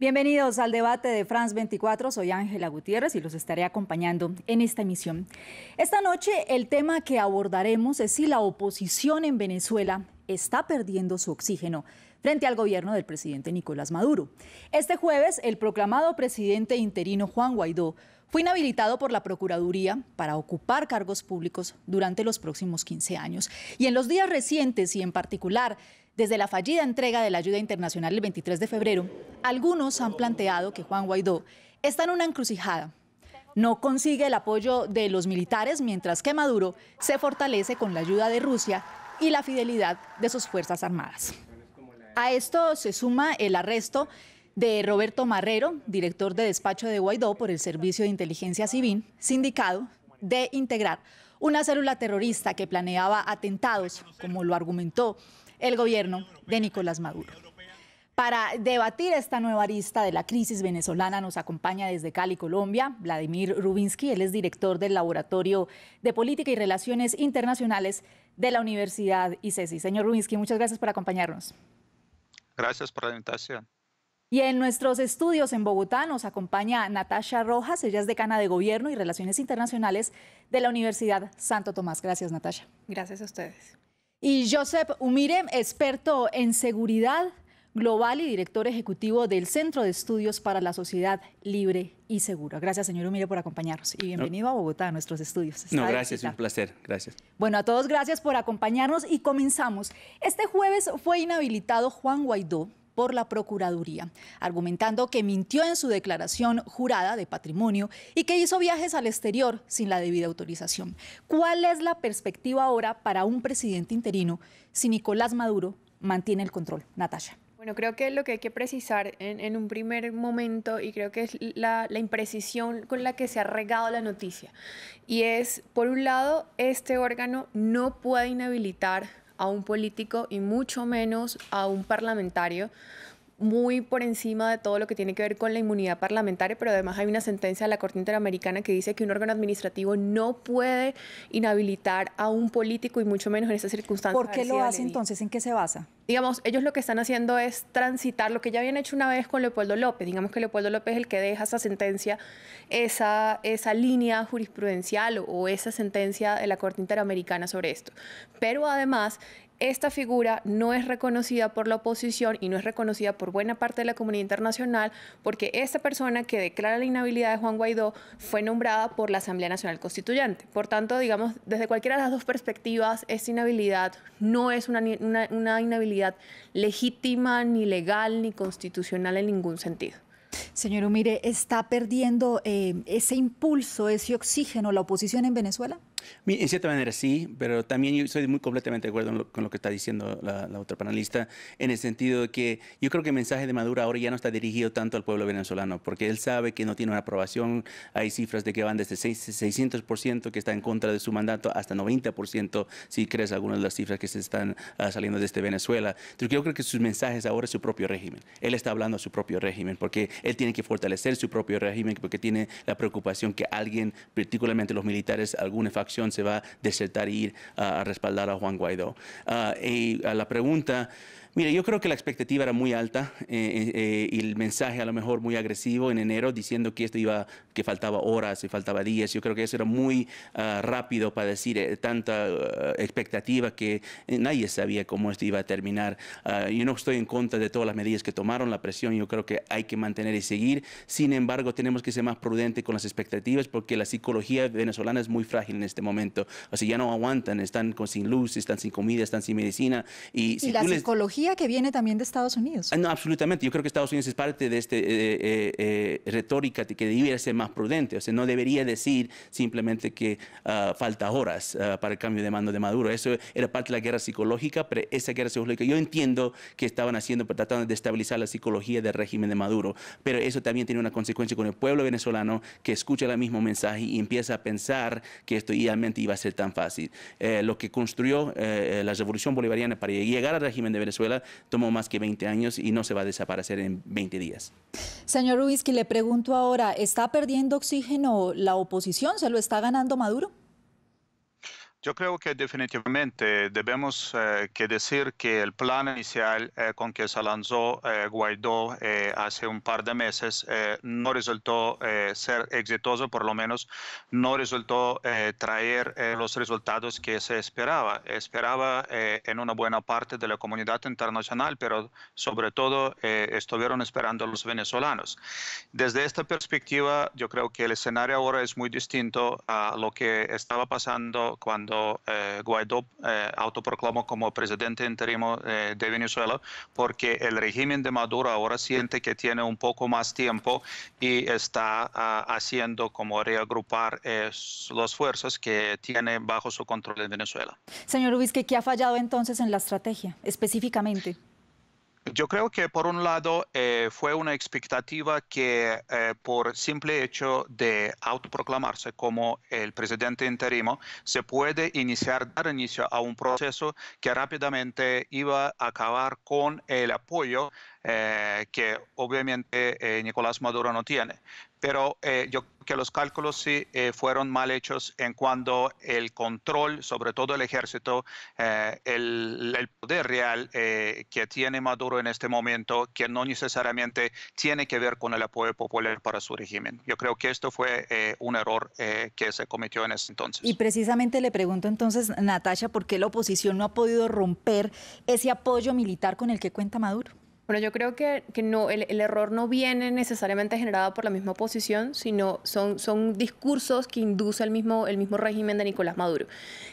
Bienvenidos al debate de France 24. Soy Ángela Gutiérrez y los estaré acompañando en esta emisión. Esta noche el tema que abordaremos es si la oposición en Venezuela está perdiendo su oxígeno frente al gobierno del presidente Nicolás Maduro. Este jueves, el proclamado presidente interino Juan Guaidó fue inhabilitado por la Procuraduría para ocupar cargos públicos durante los próximos 15 años. Y en los días recientes y en particular desde la fallida entrega de la ayuda internacional el 23 de febrero, algunos han planteado que Juan Guaidó está en una encrucijada. No consigue el apoyo de los militares mientras que Maduro se fortalece con la ayuda de Rusia y la fidelidad de sus Fuerzas Armadas. A esto se suma el arresto de Roberto Marrero, director de despacho de Guaidó por el Servicio de Inteligencia Civil, sindicado de integrar una célula terrorista que planeaba atentados, como lo argumentó el gobierno de Nicolás Maduro. Para debatir esta nueva arista de la crisis venezolana nos acompaña desde Cali, Colombia, Vladimir Rubinsky. Él es director del Laboratorio de Política y Relaciones Internacionales de la Universidad ICESI. E Señor Rubinsky, muchas gracias por acompañarnos. Gracias por la invitación. Y en nuestros estudios en Bogotá nos acompaña Natasha Rojas, ella es decana de Gobierno y Relaciones Internacionales de la Universidad Santo Tomás. Gracias, Natasha. Gracias a ustedes. Y Josep Umirem, experto en seguridad global y director ejecutivo del Centro de Estudios para la Sociedad Libre y Segura. Gracias, señor Umire, por acompañarnos y bienvenido a Bogotá, a nuestros estudios. no, gracias, un placer, gracias. Bueno, a todos gracias por acompañarnos y comenzamos. Este jueves fue inhabilitado Juan Guaidó por la Procuraduría, argumentando que mintió en su declaración jurada de patrimonio y que hizo viajes al exterior sin la debida autorización. ¿Cuál es la perspectiva ahora para un presidente interino si Nicolás Maduro mantiene el control? Natasha. Bueno, creo que lo que hay que precisar en, un primer momento, y creo que es la, la, imprecisión con la que se ha regado la noticia, y es, por un lado, este órgano no puede inhabilitar a un político y mucho menos a un parlamentario, muy por encima de todo lo que tiene que ver con la inmunidad parlamentaria, pero además hay una sentencia de la Corte Interamericana que dice que un órgano administrativo no puede inhabilitar a un político y mucho menos en esas circunstancias. ¿Por qué lo hace entonces? ¿En qué se basa? Digamos, ellos lo que están haciendo es transitar lo que ya habían hecho una vez con Leopoldo López. Digamos que Leopoldo López es el que deja esa sentencia, esa, línea jurisprudencial o esa sentencia de la Corte Interamericana sobre esto. Pero además, esta figura no es reconocida por la oposición y no es reconocida por buena parte de la comunidad internacional porque esta persona que declara la inhabilidad de Juan Guaidó fue nombrada por la Asamblea Nacional Constituyente. Por tanto, digamos, desde cualquiera de las dos perspectivas, esta inhabilidad no es una, inhabilidad legítima, ni legal, ni constitucional en ningún sentido. Señor Umire, ¿está perdiendo eh, ese impulso, ese oxígeno la oposición en Venezuela? En cierta manera sí, pero también yo soy muy completamente de acuerdo con lo, que está diciendo la, otra panelista, en el sentido de que yo creo que el mensaje de Maduro ahora ya no está dirigido tanto al pueblo venezolano, porque él sabe que no tiene una aprobación. Hay cifras de que van desde 6, 600% que está en contra de su mandato hasta 90%, si crees algunas de las cifras que se están ah, saliendo desde este Venezuela. Entonces yo creo que sus mensajes ahora es su propio régimen. Él está hablando a su propio régimen, porque él tiene que fortalecer su propio régimen, porque tiene la preocupación que alguien, particularmente los militares, alguna facción, se va a desertar y ir a, respaldar a Juan Guaidó. Ah, a la pregunta Mira, yo creo que la expectativa era muy alta eh, eh, eh, y el mensaje a lo mejor muy agresivo en enero diciendo que esto iba, que faltaba horas y faltaba días. Yo creo que eso era muy ah, rápido para decir tanta ah, expectativa que nadie sabía cómo esto iba a terminar. Ah, yo no estoy en contra de todas las medidas que tomaron, la presión yo creo que hay que mantener y seguir. Sin embargo, tenemos que ser más prudentes con las expectativas porque la psicología venezolana es muy frágil en este momento. O sea, ya no aguantan, están con, sin luz, están sin comida, están sin medicina. Y, la psicología que viene también de Estados Unidos. Ah, no, absolutamente. Yo creo que Estados Unidos es parte de esta eh, eh, eh, retórica que debiera ser más prudente. O sea, no debería decir simplemente que ah, falta horas ah, para el cambio de mando de Maduro. Eso era parte de la guerra psicológica, pero esa guerra psicológica yo entiendo que estaban haciendo, tratando de estabilizar la psicología del régimen de Maduro. Pero eso también tiene una consecuencia con el pueblo venezolano que escucha el mismo mensaje y empieza a pensar que esto idealmente iba a ser tan fácil. lo que construyó la revolución bolivariana para llegar al régimen de Venezuela tomó más que 20 años y no se va a desaparecer en 20 días. Señor Ruiz, que le pregunto ahora, ¿está perdiendo oxígeno la oposición? ¿Se lo está ganando Maduro? Yo creo que definitivamente debemos eh, que decir que el plan inicial eh, con que se lanzó eh, Guaidó hace un par de meses no resultó ser exitoso, por lo menos no resultó traer los resultados que se esperaba. Esperaba en una buena parte de la comunidad internacional, pero sobre todo estuvieron esperando los venezolanos. Desde esta perspectiva, yo creo que el escenario ahora es muy distinto a lo que estaba pasando cuando cuando eh, Guaidó eh, autoproclamó como presidente interino eh, de Venezuela, porque el régimen de Maduro ahora siente que tiene un poco más tiempo y está ah, haciendo como reagrupar las fuerzas que tiene bajo su control en Venezuela. Señor Luis, ¿qué ha fallado entonces en la estrategia específicamente? Yo creo que por un lado eh, fue una expectativa que eh, por simple hecho de autoproclamarse como el presidente interino se puede iniciar, dar inicio a un proceso que rápidamente iba a acabar con el apoyo eh, que obviamente eh, Nicolás Maduro no tiene. Pero eh, yo que los cálculos sí fueron mal hechos en cuanto el control, sobre todo el ejército, el, el, poder real que tiene Maduro en este momento, que no necesariamente tiene que ver con el apoyo popular para su régimen. Yo creo que esto fue un error que se cometió en ese entonces. Y precisamente le pregunto entonces, Natasha, ¿por qué la oposición no ha podido romper ese apoyo militar con el que cuenta Maduro? Bueno, yo creo que, no, el, error no viene necesariamente generado por la misma oposición, sino son, son discursos que induce el mismo, el mismo régimen de Nicolás Maduro.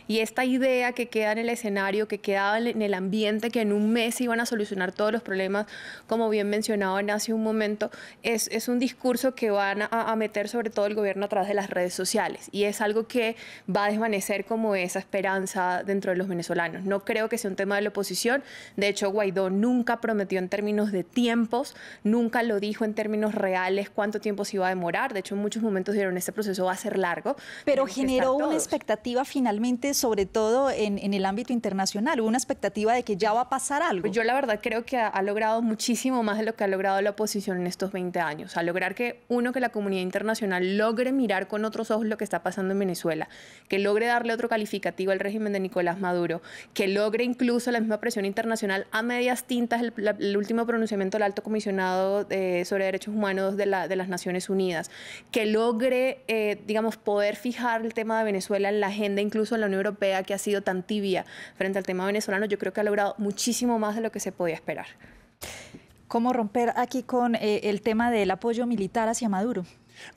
Y esta idea que queda en el escenario, que queda en el ambiente, que en un mes iban a solucionar todos los problemas, como bien mencionaban hace un momento, es, es un discurso que van a, meter sobre todo el gobierno a través de las redes sociales. Y es algo que va a desvanecer como esa esperanza dentro de los venezolanos. No creo que sea un tema de la oposición. De hecho, Guaidó nunca prometió en términos de tiempos, nunca lo dijo en términos reales cuánto tiempo se iba a demorar. De hecho, en muchos momentos dijeron, este proceso va a ser largo. Pero generó una expectativa finalmente, sobre todo en, el ámbito internacional, una expectativa de que ya va a pasar algo. Pues yo la verdad creo que ha, logrado muchísimo más de lo que ha logrado la oposición en estos 20 años. A lograr que, uno, que la comunidad internacional logre mirar con otros ojos lo que está pasando en Venezuela, que logre darle otro calificativo al régimen de Nicolás Maduro, que logre incluso la misma presión internacional a medias tintas el último pronunciamiento del alto comisionado eh, sobre derechos humanos de, las Naciones Unidas, que logre, eh, digamos, poder fijar el tema de Venezuela en la agenda, incluso en la Unión Europea, que ha sido tan tibia frente al tema venezolano, yo creo que ha logrado muchísimo más de lo que se podía esperar. ¿Cómo romper aquí con eh, el tema del apoyo militar hacia Maduro?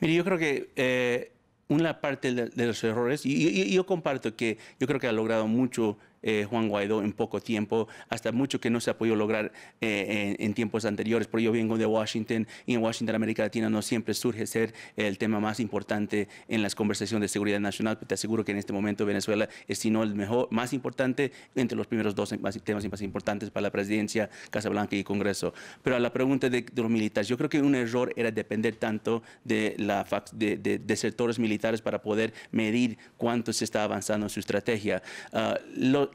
Mire, yo creo que una parte de, los errores, y yo comparto que yo creo que ha logrado mucho eh, Juan Guaidó en poco tiempo, hasta mucho que no se ha podido lograr eh, en, tiempos anteriores, pero yo vengo de Washington y en Washington, América Latina, no siempre surge ser el tema más importante en las conversaciones de seguridad nacional, te aseguro que en este momento Venezuela es, sino el mejor, más importante, entre los primeros dos temas más importantes para la presidencia, Casa Blanca y Congreso. Pero a la pregunta de, los militares, yo creo que un error era depender tanto de, la, de, sectores militares para poder medir cuánto se está avanzando en su estrategia. Ah,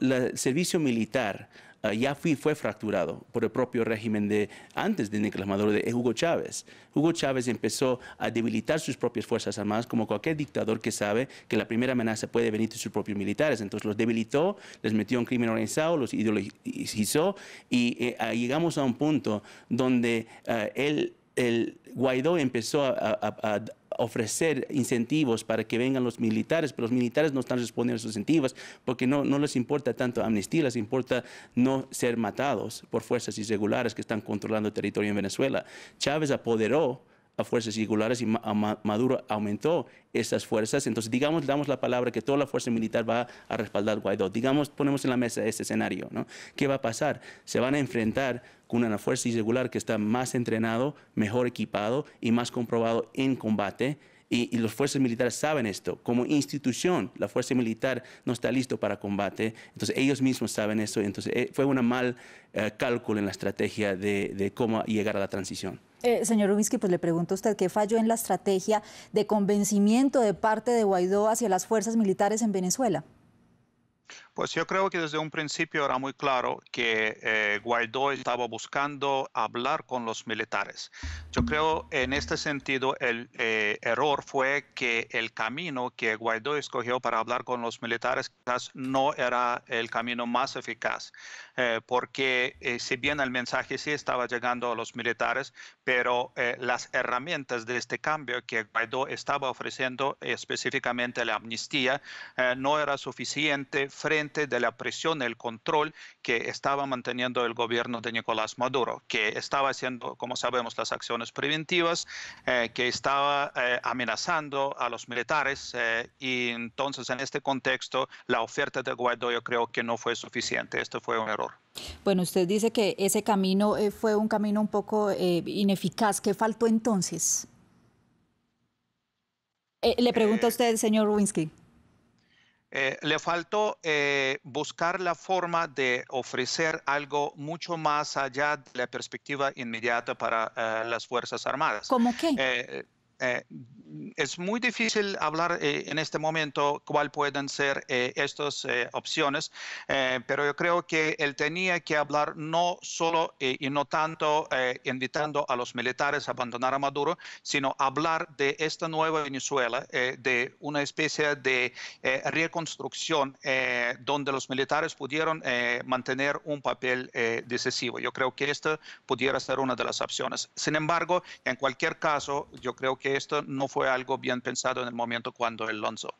el servicio militar ah, ya fui, fue fracturado por el propio régimen de antes de Nicolás Maduro, de eh, Hugo Chávez. Hugo Chávez empezó a debilitar sus propias Fuerzas Armadas como cualquier dictador que sabe que la primera amenaza puede venir de sus propios militares. Entonces los debilitó, les metió en crimen organizado, los ideologizó y eh, llegamos a un punto donde ah, él el Guaidó empezó a, ofrecer incentivos para que vengan los militares, pero los militares no están respondiendo a esos incentivos porque no, no les importa tanto amnistía, les importa no ser matados por fuerzas irregulares que están controlando el territorio en Venezuela. Chávez apoderó fuerzas irregulares y Maduro aumentó esas fuerzas. Entonces, digamos, damos la palabra que toda la fuerza militar va a respaldar Guaidó. Digamos, ponemos en la mesa ese escenario, ¿no? ¿Qué va a pasar? Se van a enfrentar con una fuerza irregular que está más entrenado, mejor equipado y más comprobado en combate. Y, y, los fuerzas militares saben esto. Como institución, la fuerza militar no está listo para combate. Entonces, ellos mismos saben eso, Entonces, eh, fue un mal eh, cálculo en la estrategia de cómo llegar a la transición. Eh, señor Rubinsky, pues le pregunto a usted qué falló en la estrategia de convencimiento de parte de Guaidó hacia las fuerzas militares en Venezuela. Pues yo creo que desde un principio era muy claro que eh, Guaidó estaba buscando hablar con los militares. Yo creo en este sentido el eh, error fue que el camino que Guaidó escogió para hablar con los militares quizás no era el camino más eficaz, eh, porque si bien el mensaje sí estaba llegando a los militares, pero las herramientas de este cambio que Guaidó estaba ofreciendo, específicamente la amnistía, no era suficiente frente de la presión, el control que estaba manteniendo el gobierno de Nicolás Maduro, que estaba haciendo, como sabemos, las acciones preventivas, eh, que estaba eh, amenazando a los militares eh, y entonces en este contexto la oferta de Guaidó yo creo que no fue suficiente, esto fue un error. Bueno, usted dice que ese camino fue un camino un poco ineficaz, ¿qué faltó entonces? le pregunta a usted, señor Rubinsky eh, le faltó eh, buscar la forma de ofrecer algo mucho más allá de la perspectiva inmediata para eh, las Fuerzas Armadas. ¿Cómo qué? Eh, es muy difícil hablar eh, en este momento cuál pueden ser eh, estas opciones, pero yo creo que él tenía que hablar no solo y no tanto invitando a los militares a abandonar a Maduro, sino hablar de esta nueva Venezuela, de una especie de reconstrucción donde los militares pudieron mantener un papel decisivo. Yo creo que esta pudiera ser una de las opciones. Sin embargo, en cualquier caso, yo creo que esto no fue algo bien pensado en el momento cuando él lanzó.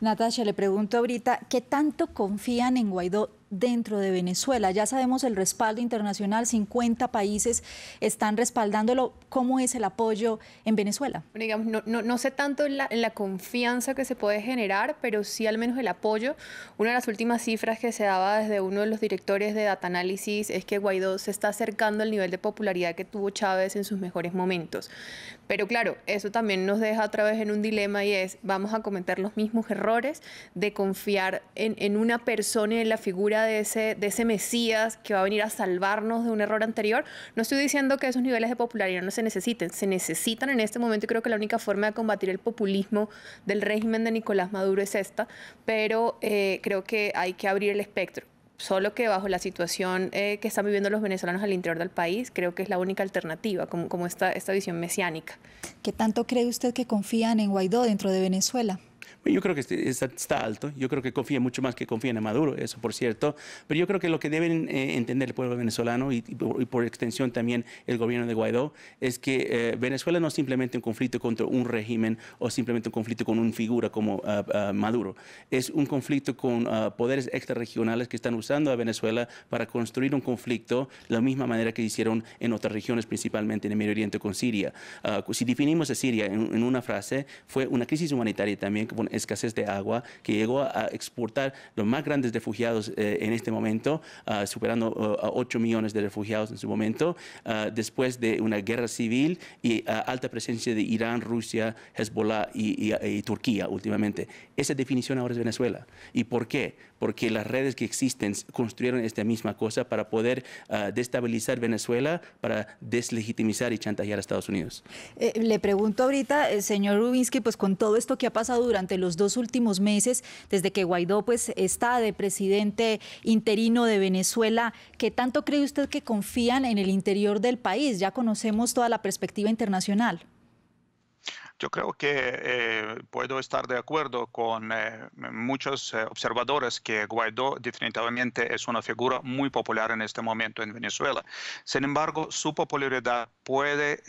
Natasha, le pregunto ahorita, ¿qué tanto confían en Guaidó dentro de Venezuela? Ya sabemos el respaldo internacional, 50 países están respaldándolo. ¿Cómo es el apoyo en Venezuela? digamos, no, sé tanto la, la, confianza que se puede generar, pero sí al menos el apoyo. Una de las últimas cifras que se daba desde uno de los directores de Data Analysis es que Guaidó se está acercando al nivel de popularidad que tuvo Chávez en sus mejores momentos. Pero claro, eso también nos deja otra vez en un dilema y es, vamos a cometer los mismos errores de confiar en, una persona y en la figura de ese, de ese Mesías que va a venir a salvarnos de un error anterior. No estoy diciendo que esos niveles de popularidad no se necesiten, se necesitan en este momento y creo que la única forma de combatir el populismo del régimen de Nicolás Maduro es esta, pero eh, creo que hay que abrir el espectro solo que bajo la situación eh, que están viviendo los venezolanos al interior del país, creo que es la única alternativa, como, como esta, esta visión mesiánica. ¿Qué tanto cree usted que confían en Guaidó dentro de Venezuela? yo creo que este está, está, alto, yo creo que confía mucho más que confía en Maduro, eso por cierto, pero yo creo que lo que deben eh, entender el pueblo venezolano y, por, extensión también el gobierno de Guaidó es que eh, Venezuela no es simplemente un conflicto contra un régimen o simplemente un conflicto con una figura como ah, ah, Maduro, es un conflicto con ah, poderes extrarregionales que están usando a Venezuela para construir un conflicto de la misma manera que hicieron en otras regiones, principalmente en el Medio Oriente con Siria. si definimos a Siria en, una frase, fue una crisis humanitaria también con escasez de agua, que llegó a exportar los más grandes refugiados eh, en este momento, ah, superando ah, a 8 millones de refugiados en su momento, ah, después de una guerra civil y alta presencia de Irán, Rusia, Hezbollah y, Turquía últimamente. Esa definición ahora es Venezuela. ¿Y por qué? Porque las redes que existen construyeron esta misma cosa para poder destabilizar Venezuela, para deslegitimizar y chantajear a Estados Unidos. Eh, le pregunto ahorita, eh, señor Rubinsky, pues con todo esto que ha pasado durante los dos últimos meses, desde que Guaidó pues, está de presidente interino de Venezuela, ¿qué tanto cree usted que confían en el interior del país? Ya conocemos toda la perspectiva internacional. Yo creo que eh, puedo estar de acuerdo con eh, muchos eh, observadores que Guaidó definitivamente es una figura muy popular en este momento en Venezuela. Sin embargo, su popularidad puede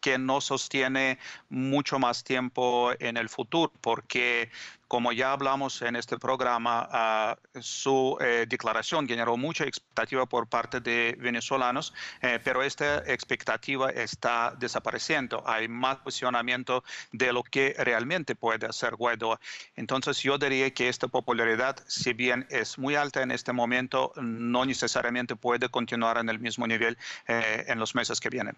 que no sostiene mucho más tiempo en el futuro porque como ya hablamos en este programa, ah, su eh, declaración generó mucha expectativa por parte de venezolanos, eh, pero esta expectativa está desapareciendo. Hay más posicionamiento de lo que realmente puede hacer Guaidó. Entonces yo diría que esta popularidad, si bien es muy alta en este momento, no necesariamente puede continuar en el mismo nivel eh, en los meses que vienen.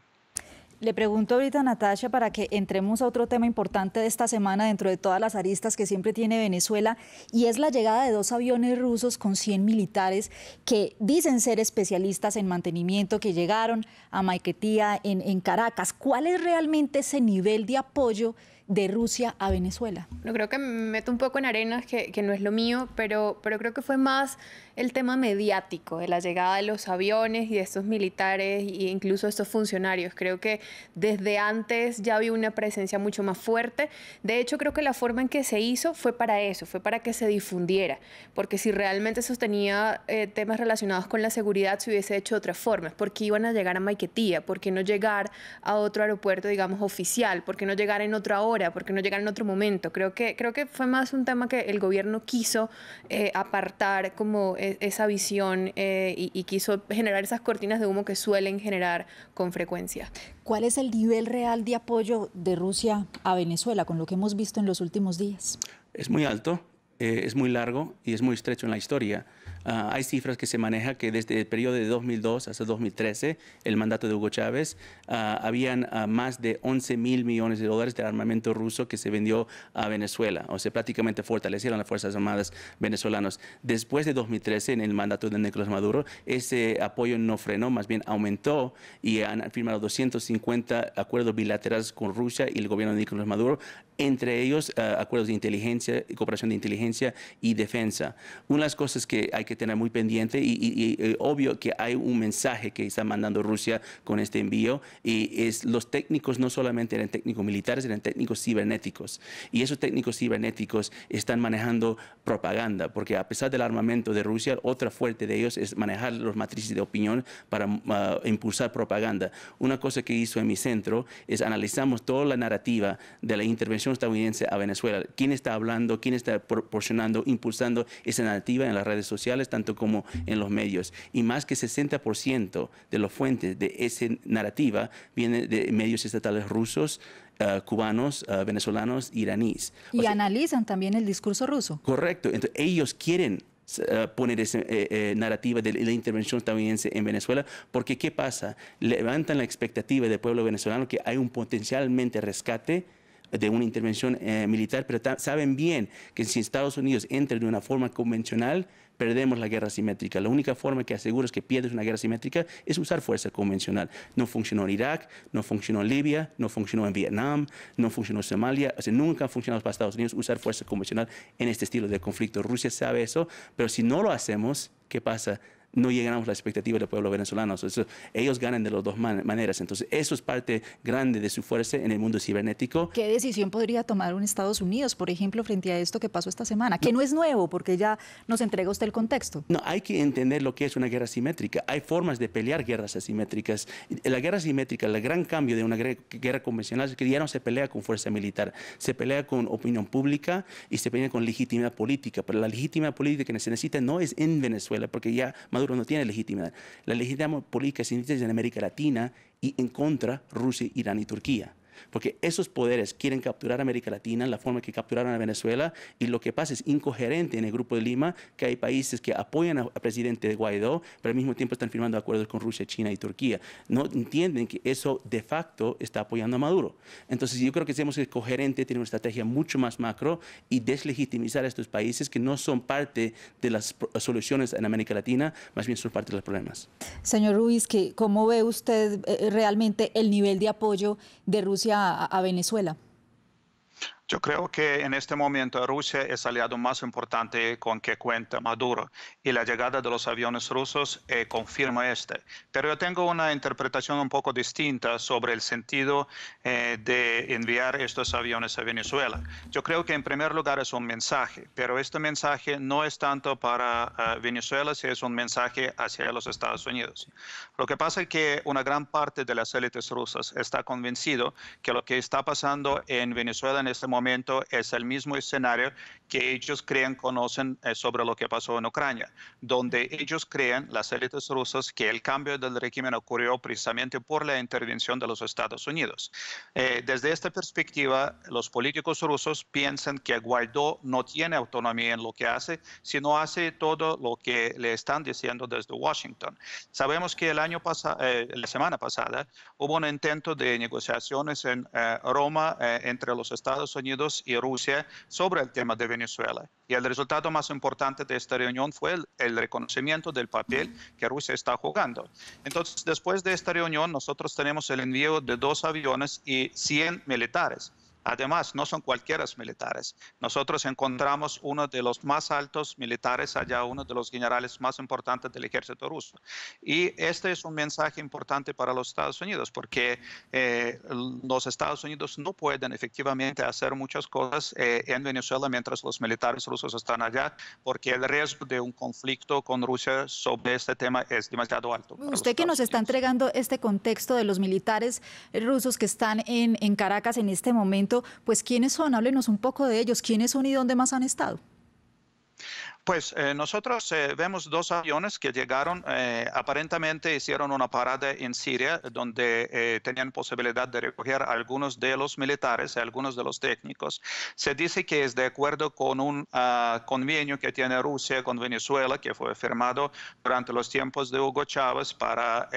Le pregunto ahorita a Natasha para que entremos a otro tema importante de esta semana dentro de todas las aristas que siempre tiene Venezuela y es la llegada de dos aviones rusos con 100 militares que dicen ser especialistas en mantenimiento que llegaron a Maiquetía en, en Caracas. ¿Cuál es realmente ese nivel de apoyo? de Rusia a Venezuela? No creo que me meto un poco en arenas, que, que, no es lo mío, pero, pero creo que fue más el tema mediático, de la llegada de los aviones y de estos militares e incluso estos funcionarios. Creo que desde antes ya había una presencia mucho más fuerte. De hecho, creo que la forma en que se hizo fue para eso, fue para que se difundiera, porque si realmente sostenía eh, temas relacionados con la seguridad, se hubiese hecho de otra forma. ¿Por qué iban a llegar a Maiquetía? ¿Por qué no llegar a otro aeropuerto, digamos, oficial? ¿Por qué no llegar en otra hora? porque no llegaron en otro momento. Creo que, fue más un tema que el gobierno quiso eh, apartar como e, esa visión eh, y, quiso generar esas cortinas de humo que suelen generar con frecuencia. ¿Cuál es el nivel real de apoyo de Rusia a Venezuela con lo que hemos visto en los últimos días? Es muy alto, eh, es muy largo y es muy estrecho en la historia. Ah, hay cifras que se maneja que desde el periodo de 2002 hasta 2013, el mandato de Hugo Chávez, ah, habían ah, más de 11 mil millones de dólares de armamento ruso que se vendió a Venezuela. O sea, prácticamente fortalecieron las Fuerzas Armadas venezolanas. Después de 2013, en el mandato de Nicolás Maduro, ese apoyo no frenó, más bien aumentó y han firmado 250 acuerdos bilaterales con Rusia y el gobierno de Nicolás Maduro, entre ellos acuerdos de inteligencia, cooperación de inteligencia y defensa. Una de las cosas que hay que tener muy pendiente y, eh, obvio que hay un mensaje que está mandando Rusia con este envío y es los técnicos no solamente eran técnicos militares, eran técnicos cibernéticos y esos técnicos cibernéticos están manejando propaganda porque a pesar del armamento de Rusia, otra fuerte de ellos es manejar los matrices de opinión para ah, impulsar propaganda. Una cosa que hizo en mi centro es analizamos toda la narrativa de la intervención estadounidense a Venezuela, quién está hablando, quién está proporcionando, impulsando esa narrativa en las redes sociales tanto como en los medios. Y más que 60% de las fuentes de esa narrativa vienen de medios estatales rusos, eh, cubanos, eh, venezolanos, iraníes. Y analizan también el discurso ruso. Correcto. Entonces, ellos quieren eh, poner esa narrativa de la intervención estadounidense en Venezuela, porque ¿qué pasa? Levantan la expectativa del pueblo venezolano que hay un potencialmente rescate de una intervención militar, pero saben bien que si Estados Unidos entra de una forma convencional, perdemos la guerra simétrica. La única forma que aseguras que pierdes una guerra simétrica es usar fuerza convencional. No funcionó en Irak, no funcionó en Libia, no funcionó en Vietnam, no funcionó en Somalia. O nunca ha funcionado para Estados Unidos usar fuerza convencional en este estilo de conflicto. Rusia sabe eso, pero si no lo hacemos, ¿qué pasa? no llegamos a la expectativa del pueblo venezolano. ellos ganan de las dos maneras. Entonces, eso es parte grande de su fuerza en el mundo cibernético. ¿Qué decisión podría tomar un Estados Unidos, por ejemplo, frente a esto que pasó esta semana? Que no, es nuevo, porque ya nos entrega usted el contexto. No, hay que entender lo que es una guerra simétrica. Hay formas de pelear guerras asimétricas. La guerra simétrica, el gran cambio de una guerra convencional es que ya no se pelea con fuerza militar, se pelea con opinión pública y se pelea con legitimidad política. Pero la legitimidad política que se necesita no es en Venezuela, porque ya Maduro no tiene legitimidad. La legitimidad política se en América Latina y en contra Rusia, Irán y Turquía porque esos poderes quieren capturar a América Latina en la forma que capturaron a Venezuela y lo que pasa es incoherente en el Grupo de Lima, que hay países que apoyan al presidente Guaidó, pero al mismo tiempo están firmando acuerdos con Rusia, China y Turquía. No entienden que eso de facto está apoyando a Maduro. Entonces yo creo que tenemos que ser coherente, tener una estrategia mucho más macro y deslegitimizar a estos países que no son parte de las soluciones en América Latina, más bien son parte de los problemas. Señor Ruiz, ¿cómo ve usted eh, realmente el nivel de apoyo de Rusia? a Venezuela? Yo creo que en este momento Rusia es aliado más importante con que cuenta Maduro y la llegada de los aviones rusos eh, confirma este. Pero yo tengo una interpretación un poco distinta sobre el sentido eh, de enviar estos aviones a Venezuela. Yo creo que en primer lugar es un mensaje, pero este mensaje no es tanto para eh, Venezuela, sino es un mensaje hacia los Estados Unidos. Lo que pasa es que una gran parte de las élites rusas está convencido que lo que está pasando en Venezuela en este momento momento es el mismo escenario que ellos creen, conocen eh, sobre lo que pasó en Ucrania, donde ellos creen, las élites rusas, que el cambio del régimen ocurrió precisamente por la intervención de los Estados Unidos. Eh, desde esta perspectiva, los políticos rusos piensan que Guaidó no tiene autonomía en lo que hace, sino hace todo lo que le están diciendo desde Washington. Sabemos que el año pasado, eh, la semana pasada, hubo un intento de negociaciones en Roma entre los Estados Unidos y Rusia sobre el tema de Venezuela. Y el resultado más importante de esta reunión fue el, el, reconocimiento del papel que Rusia está jugando. Entonces, después de esta reunión, nosotros tenemos el envío de dos aviones y 100 militares. Además, no son cualquiera militares. Nosotros encontramos uno de los más altos militares allá, uno de los generales más importantes del ejército ruso. Y este es un mensaje importante para los Estados Unidos, porque eh, los Estados Unidos no pueden efectivamente hacer muchas cosas eh, en Venezuela mientras los militares rusos están allá, porque el riesgo de un conflicto con Rusia sobre este tema es demasiado alto. Usted que nos está entregando este contexto de los militares rusos que están en Caracas en este momento, pues ¿quiénes son? Háblenos un poco de ellos, ¿quiénes son y dónde más han estado? Pues eh, nosotros eh, vemos dos aviones que llegaron, eh, aparentemente hicieron una parada en Siria donde tenían posibilidad de recoger a algunos de los militares, a algunos de los técnicos. Se dice que es de acuerdo con un ah, convenio que tiene Rusia con Venezuela, que fue firmado durante los tiempos de Hugo Chávez para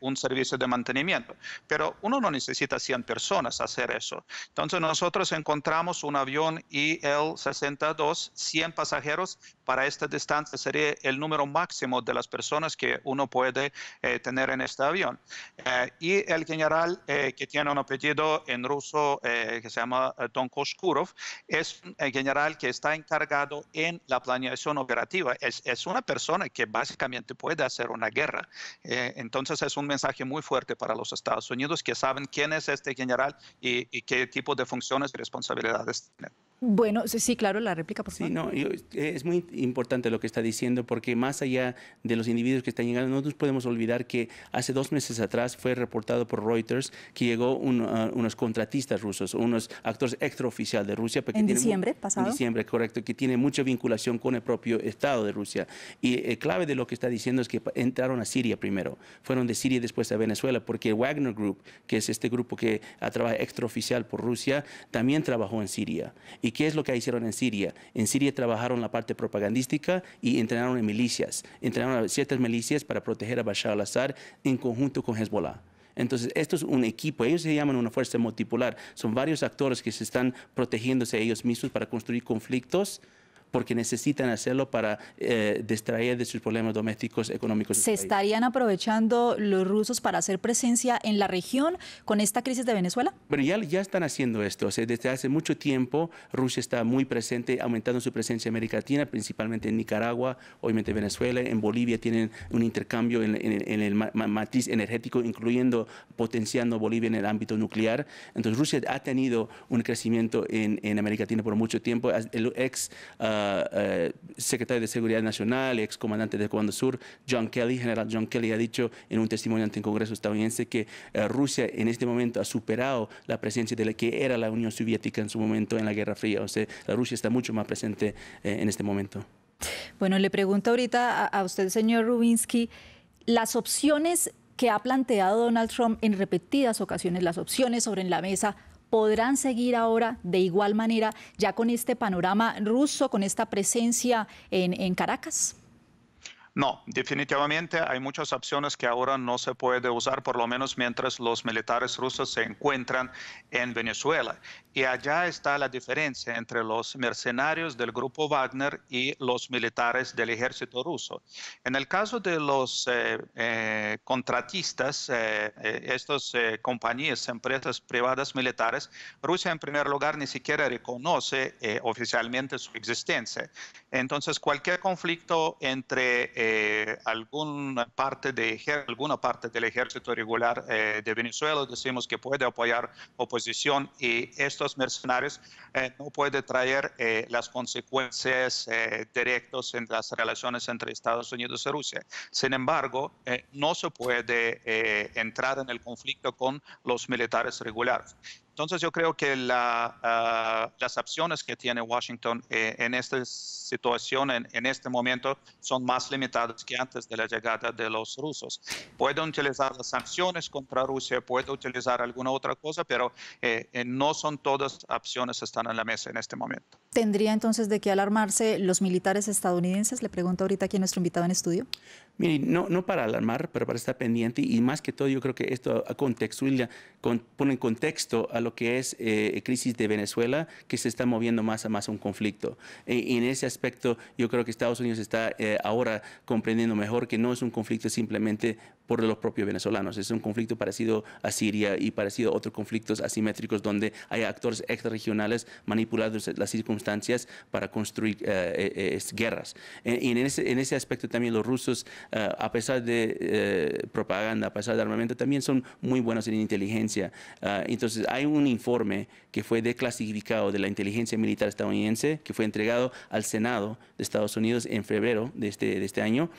un servicio de mantenimiento. Pero uno no necesita 100 personas hacer eso. Entonces nosotros encontramos un avión IL-62, 100 pasajeros, para para esta distancia sería el número máximo de las personas que uno puede eh, tener en este avión. Eh, y el general eh, que tiene un apellido en ruso que se llama Don Koshkurov es un general que está encargado en la planeación operativa. Es, una persona que básicamente puede hacer una guerra. entonces es un mensaje muy fuerte para los Estados Unidos que saben quién es este general y, y qué tipo de funciones y responsabilidades tiene. Bueno, sí, claro, la réplica, por Sí, es muy importante lo que está diciendo, porque más allá de los individuos que están llegando, nosotros podemos olvidar que hace dos meses atrás fue reportado por Reuters que llegó ah, unos contratistas rusos, unos actores extraoficial de Rusia. en diciembre pasado. En diciembre, correcto, que tiene mucha vinculación con el propio Estado de Rusia. Y eh, clave de lo que está diciendo es que entraron a Siria primero, fueron de Siria y después a Venezuela, porque Wagner Group, que es este grupo que ah, trabaja extraoficial por Rusia, también trabajó en Siria. Y qué es lo que hicieron en Siria? En Siria trabajaron la parte propagandística y entrenaron en milicias, entrenaron a ciertas milicias para proteger a Bashar al-Assad en conjunto con Hezbollah. Entonces, esto es un equipo, ellos se llaman una fuerza multipolar, son varios actores que se están protegiéndose ellos mismos para construir conflictos porque necesitan hacerlo para eh, distraer de sus problemas domésticos, económicos. ¿Se estarían aprovechando los rusos para hacer presencia en la región con esta crisis de Venezuela? Bueno, ya, ya están haciendo esto. O sea, desde hace mucho tiempo Rusia está muy presente, aumentando su presencia en América Latina, principalmente en Nicaragua, obviamente Venezuela, en Bolivia tienen un intercambio en, el matiz energético, incluyendo potenciando Bolivia en el ámbito nuclear. Entonces Rusia ha tenido un crecimiento en, en América Latina por mucho tiempo. El ex... Ah, eh, secretario de Seguridad Nacional, ex comandante del Comando Sur, John Kelly, general John Kelly, ha dicho en un testimonio ante el Congreso estadounidense que eh, Rusia en este momento ha superado la presencia de la que era la Unión Soviética en su momento en la Guerra Fría. O sea, la Rusia está mucho más presente eh, en este momento. Bueno, le pregunto ahorita a, usted, señor Rubinsky, las opciones que ha planteado Donald Trump en repetidas ocasiones, las opciones sobre la mesa podrán seguir ahora de igual manera ya con este panorama ruso, con esta presencia en, en Caracas? No, definitivamente hay muchas opciones que ahora no se puede usar, por lo menos mientras los militares rusos se encuentran en Venezuela. Y allá está la diferencia entre los mercenarios del grupo Wagner y los militares del ejército ruso. En el caso de los eh, eh, contratistas, eh, estas compañías, empresas privadas militares, Rusia en primer lugar ni siquiera reconoce oficialmente su existencia. Entonces cualquier conflicto entre eh, alguna, parte de, alguna parte del ejército regular eh, de Venezuela, decimos que puede apoyar oposición y estos mercenarios eh, no puede traer las consecuencias directas en las relaciones entre Estados Unidos y Rusia. Sin embargo, no se puede entrar en el conflicto con los militares regulares. Entonces yo creo que ah, las opciones que tiene Washington eh, en esta situación, en, este momento, son más limitadas que antes de la llegada de los rusos. Pueden utilizar las sanciones contra Rusia, pueden utilizar alguna otra cosa, pero eh, eh, no son todas opciones que están en la mesa en este momento. ¿Tendría entonces de qué alarmarse los militares estadounidenses? Le pregunto ahorita aquí a nuestro invitado en estudio no, para alarmar, pero para estar pendiente y más que todo yo creo que esto contextualiza, pone en contexto a lo que es eh, crisis de Venezuela, que se está moviendo más a más a un conflicto. Eh, y en ese aspecto yo creo que Estados Unidos está eh, ahora comprendiendo mejor que no es un conflicto simplemente por los propios venezolanos. Es un conflicto parecido a Siria y parecido a otros conflictos asimétricos donde hay actores extrarregionales manipulando las circunstancias para construir eh, eh, eh, guerras. Y en ese, en ese, aspecto también los rusos, a pesar de propaganda, a pesar de armamento, también son muy buenos en inteligencia. Ah, entonces hay un informe que fue declasificado de la inteligencia militar estadounidense que fue entregado al Senado de Estados Unidos en febrero de este, de este año,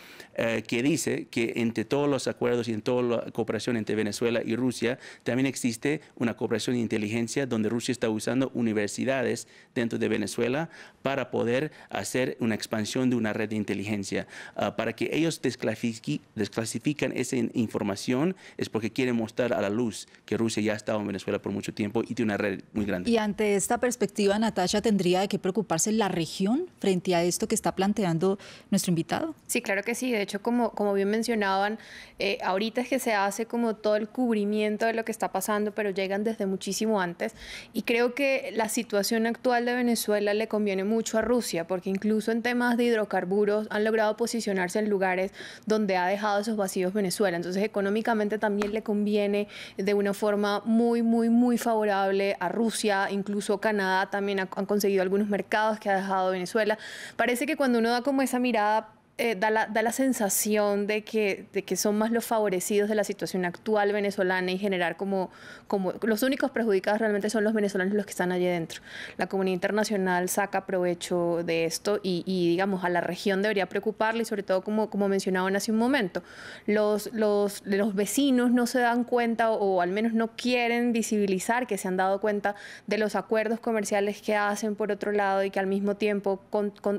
que dice que entre todos los acuerdos y en toda la cooperación entre Venezuela y Rusia, también existe una cooperación de inteligencia donde Rusia está usando universidades dentro de Venezuela para poder hacer una expansión de una red de inteligencia. Ah, para que ellos desclasifican esa información es porque quieren mostrar a la luz que Rusia ya ha estado en Venezuela por mucho tiempo y tiene una red muy grande. Y ante esta perspectiva, Natasha, ¿tendría de qué preocuparse la región frente a esto que está planteando nuestro invitado? Sí, claro que sí. De hecho, como, como bien mencionaban, eh, ahorita es que se hace como todo el cubrimiento de lo que está pasando, pero llegan desde muchísimo antes. Y creo que la situación actual de Venezuela le conviene mucho a Rusia, porque incluso en temas de hidrocarburos han logrado posicionarse en lugares donde ha dejado esos vacíos Venezuela. Entonces económicamente también le conviene de una forma muy, muy, muy favorable a Rusia. Incluso Canadá también ha, han conseguido algunos mercados que ha dejado Venezuela. Parece que cuando uno da como esa mirada eh, da, la, da, la, sensación de que, de que son más los favorecidos de la situación actual venezolana y generar como, como los únicos perjudicados realmente son los venezolanos los que están allí dentro. La comunidad internacional saca provecho de esto y, y digamos, a la región debería preocuparle y sobre todo como, como mencionaban hace un momento, los, los, los vecinos no se dan cuenta o, al menos no quieren visibilizar que se han dado cuenta de los acuerdos comerciales que hacen por otro lado y que al mismo tiempo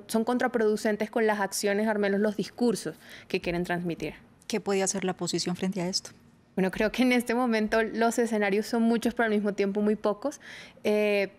son contraproducentes con las acciones armadas menos los discursos que quieren transmitir. ¿Qué podía hacer la posición frente a esto? Bueno, creo que en este momento los escenarios son muchos, pero al mismo tiempo muy pocos. Eh,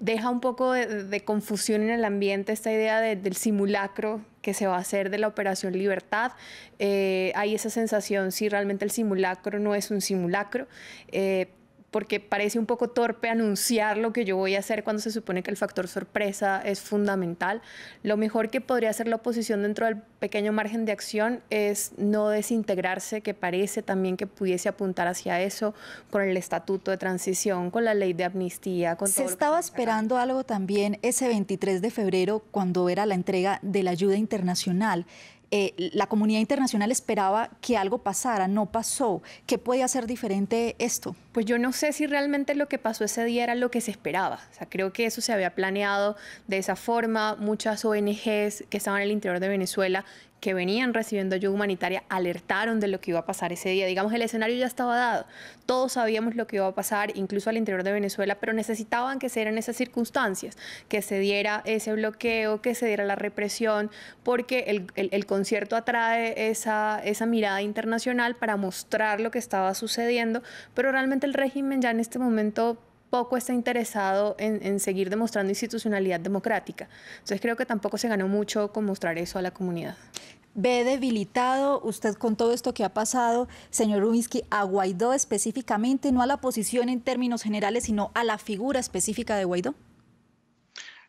deja un poco de, confusión en el ambiente esta idea del simulacro que se va a hacer de la Operación Libertad. Eh, hay esa sensación si realmente el simulacro no es un simulacro. Eh, porque parece un poco torpe anunciar lo que yo voy a hacer cuando se supone que el factor sorpresa es fundamental. Lo mejor que podría hacer la oposición dentro del pequeño margen de acción es no desintegrarse, que parece también que pudiese apuntar hacia eso con el estatuto de transición, con la ley de amnistía. Con se estaba esperando algo también ese 23 de febrero cuando era la entrega de la ayuda internacional. Eh, la comunidad internacional esperaba que algo pasara, no pasó. ¿Qué podía ser diferente esto? Pues yo no sé si realmente lo que pasó ese día era lo que se esperaba. creo que eso se había planeado de esa forma. Muchas ONGs que estaban en el interior de Venezuela que venían recibiendo ayuda humanitaria alertaron de lo que iba a pasar ese día. Digamos, el escenario ya estaba dado. Todos sabíamos lo que iba a pasar, incluso al interior de Venezuela, pero necesitaban que se dieran esas circunstancias, que se diera ese bloqueo, que se diera la represión, porque el, concierto atrae esa, mirada internacional para mostrar lo que estaba sucediendo, pero realmente el régimen ya en este momento poco está interesado en, en, seguir demostrando institucionalidad democrática. Entonces creo que tampoco se ganó mucho con mostrar eso a la comunidad ve debilitado usted con todo esto que ha pasado, señor Rubinsky, a Guaidó específicamente, no a la posición en términos generales, sino a la figura específica de Guaidó?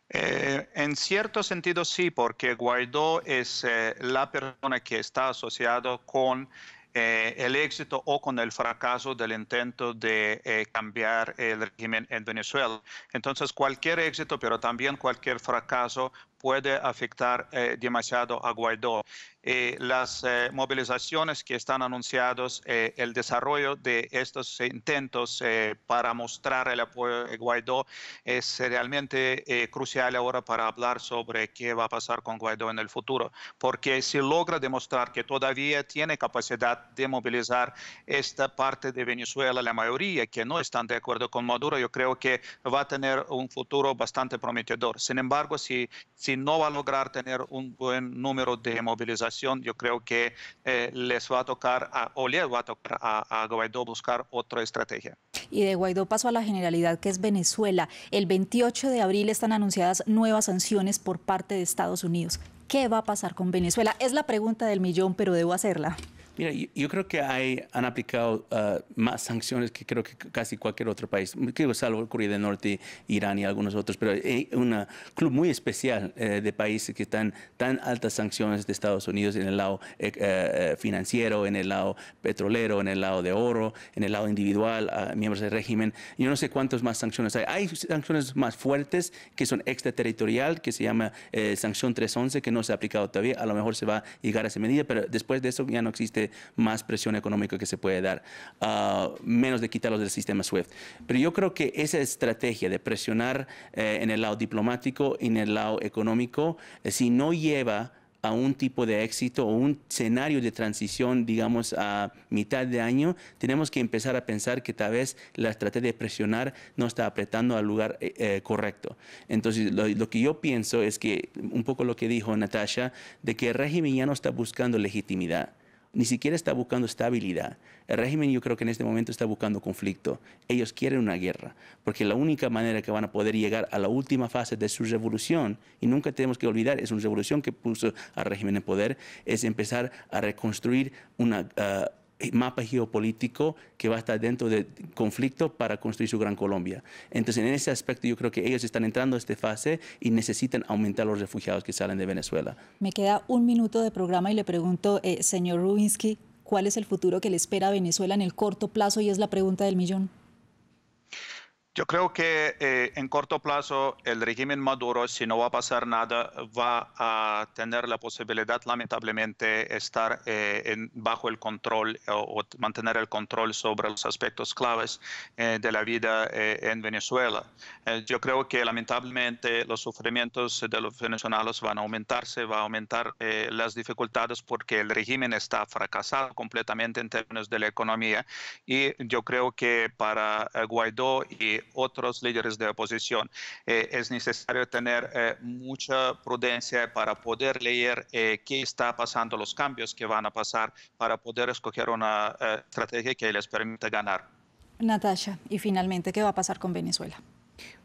Eh, en cierto sentido sí, porque Guaidó es eh, la persona que está asociado con eh, el éxito o con el fracaso del intento de cambiar el régimen en Venezuela. Entonces cualquier éxito, pero también cualquier fracaso puede afectar eh, demasiado a Guaidó. Eh, las eh, movilizaciones que están anunciadas, el desarrollo de estos intentos para mostrar el apoyo a Guaidó es realmente crucial ahora para hablar sobre qué va a pasar con Guaidó en el futuro, porque si logra demostrar que todavía tiene capacidad de movilizar esta parte de Venezuela, la mayoría que no están de acuerdo con Maduro, yo creo que va a tener un futuro bastante prometedor. Sin embargo, si si no va a lograr tener un buen número de movilización, yo creo que eh, les va a tocar a, o les va a tocar a, a Guaidó buscar otra estrategia. Y de Guaidó paso a la generalidad que es Venezuela. El 28 de abril están anunciadas nuevas sanciones por parte de Estados Unidos. ¿Qué va a pasar con Venezuela? Es la pregunta del millón, pero debo hacerla. Mira, yo, creo que hay, han aplicado ah, más sanciones que creo que casi cualquier otro país, creo salvo Corea del Norte, Irán y algunos otros, pero hay eh, un club muy especial eh, de países que están tan altas sanciones de Estados Unidos en el lado eh, financiero, en el lado petrolero, en el lado de oro, en el lado individual, a miembros del régimen. Yo no sé cuántas más sanciones hay. Hay sanciones más fuertes que son extraterritorial, que se llama sanción 311, que no se ha aplicado todavía. A lo mejor se va a llegar a esa medida, pero después de eso ya no existe más presión económica que se puede dar, ah, menos de quitarlos del sistema SWIFT. Pero yo creo que esa estrategia de presionar eh, en el lado diplomático y en el lado económico, eh, si no lleva a un tipo de éxito o un escenario de transición, digamos, a mitad de año, tenemos que empezar a pensar que tal vez la estrategia de presionar no está apretando al lugar eh, correcto. Entonces, lo, lo, que yo pienso es que, un poco lo que dijo Natasha, de que el régimen ya no está buscando legitimidad ni siquiera está buscando estabilidad. El régimen yo creo que en este momento está buscando conflicto. Ellos quieren una guerra, porque la única manera que van a poder llegar a la última fase de su revolución, y nunca tenemos que olvidar, es una revolución que puso al régimen en poder, es empezar a reconstruir una, ah, eh, mapa geopolítico que va a estar dentro del conflicto para construir su Gran Colombia. Entonces, en ese aspecto yo creo que ellos están entrando a esta fase y necesitan aumentar los refugiados que salen de Venezuela. Me queda un minuto de programa y le pregunto, eh, señor Rubinsky, ¿cuál es el futuro que le espera a Venezuela en el corto plazo? Y es la pregunta del millón. Yo creo que eh, en corto plazo el régimen Maduro, si no va a pasar nada, va a tener la posibilidad, lamentablemente, estar eh, bajo el control eh, o, mantener el control sobre los aspectos claves de la vida en Venezuela. yo creo que lamentablemente los sufrimientos de los venezolanos van a aumentarse, va a aumentar las dificultades porque el régimen está fracasado completamente en términos de la economía y yo creo que para Guaidó y otros líderes de oposición. Eh, es necesario tener eh, mucha prudencia para poder leer eh, qué está pasando, los cambios que van a pasar, para poder escoger una estrategia que les permita ganar. Natasha, y finalmente, ¿qué va a pasar con Venezuela?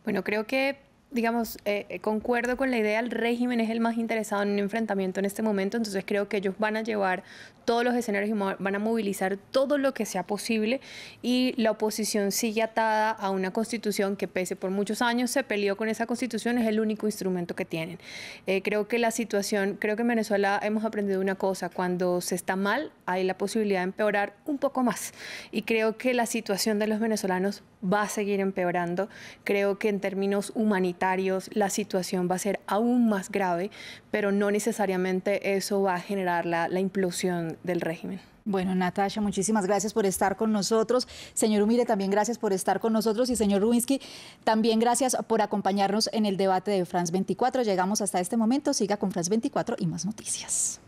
Bueno, creo que digamos, eh, eh, concuerdo con la idea, el régimen es el más interesado en un enfrentamiento en este momento, entonces creo que ellos van a llevar todos los escenarios y van a movilizar todo lo que sea posible y la oposición sigue atada a una constitución que pese por muchos años se peleó con esa constitución, es el único instrumento que tienen. Eh, creo que la situación, creo que en Venezuela hemos aprendido una cosa, cuando se está mal hay la posibilidad de empeorar un poco más y creo que la situación de los venezolanos va a seguir empeorando. Creo que en términos humanitarios la situación va a ser aún más grave, pero no necesariamente eso va a generar la, implosión del régimen. Bueno, Natasha, muchísimas gracias por estar con nosotros. Señor Humire, también gracias por estar con nosotros. Y señor Rubinsky, también gracias por acompañarnos en el debate de France 24. Llegamos hasta este momento. Siga con France 24 y más noticias.